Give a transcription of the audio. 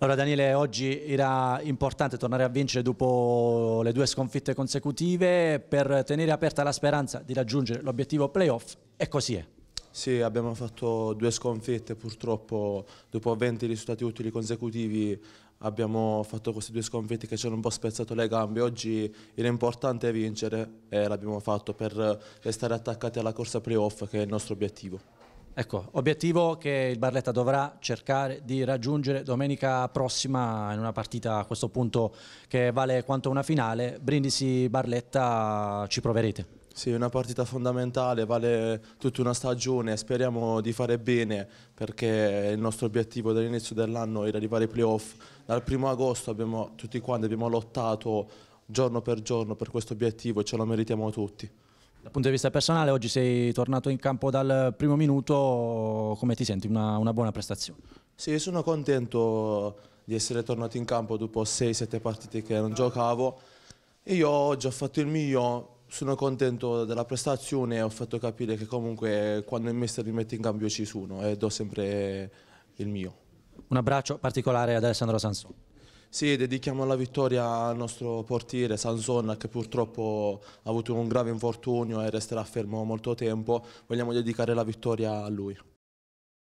Allora Daniele, oggi era importante tornare a vincere dopo le due sconfitte consecutive per tenere aperta la speranza di raggiungere l'obiettivo playoff e così è. Eh? Sì, abbiamo fatto due sconfitte purtroppo, dopo 20 risultati utili consecutivi abbiamo fatto queste due sconfitte che ci hanno un po' spezzato le gambe, oggi era importante vincere e l'abbiamo fatto per restare attaccati alla corsa playoff che è il nostro obiettivo. Ecco, obiettivo che il Barletta dovrà cercare di raggiungere domenica prossima in una partita a questo punto che vale quanto una finale. Brindisi-Barletta ci proverete. Sì, è una partita fondamentale, vale tutta una stagione, speriamo di fare bene perché il nostro obiettivo dall'inizio dell'anno era arrivare ai playoff. Dal primo agosto abbiamo, tutti quanti abbiamo lottato giorno per giorno per questo obiettivo e ce lo meritiamo tutti. Dal punto di vista personale, oggi sei tornato in campo dal primo minuto, come ti senti? Una, una buona prestazione? Sì, sono contento di essere tornato in campo dopo 6-7 partite che non giocavo. Io oggi ho fatto il mio, sono contento della prestazione e ho fatto capire che comunque quando il mister mi mette in cambio ci sono e do sempre il mio. Un abbraccio particolare ad Alessandro Sansone. Sì, dedichiamo la vittoria al nostro portiere Sanson che purtroppo ha avuto un grave infortunio e resterà fermo molto tempo. Vogliamo dedicare la vittoria a lui.